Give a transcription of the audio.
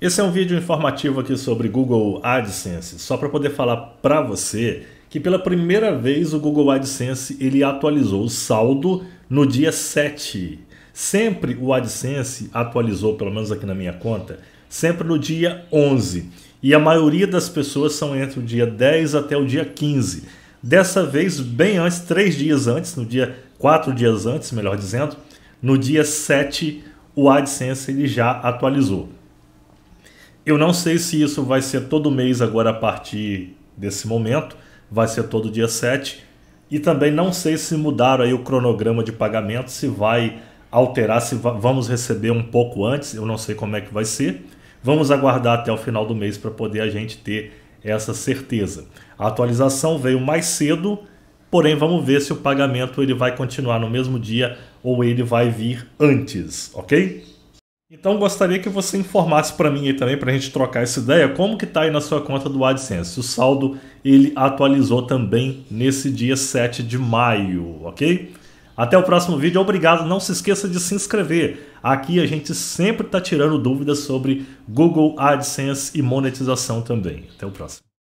Esse é um vídeo informativo aqui sobre Google AdSense, só para poder falar para você que pela primeira vez o Google AdSense ele atualizou o saldo no dia 7. Sempre o AdSense atualizou, pelo menos aqui na minha conta, sempre no dia 11. E a maioria das pessoas são entre o dia 10 até o dia 15. Dessa vez, bem antes, três dias antes, no dia quatro dias antes, melhor dizendo, no dia 7 o AdSense ele já atualizou. Eu não sei se isso vai ser todo mês agora a partir desse momento, vai ser todo dia 7. E também não sei se mudaram aí o cronograma de pagamento, se vai alterar, se vamos receber um pouco antes, eu não sei como é que vai ser. Vamos aguardar até o final do mês para poder a gente ter essa certeza. A atualização veio mais cedo, porém vamos ver se o pagamento ele vai continuar no mesmo dia ou ele vai vir antes, ok? Então gostaria que você informasse para mim aí também, para a gente trocar essa ideia, como que está aí na sua conta do AdSense. O saldo ele atualizou também nesse dia 7 de maio, ok? Até o próximo vídeo, obrigado. Não se esqueça de se inscrever. Aqui a gente sempre está tirando dúvidas sobre Google AdSense e monetização também. Até o próximo.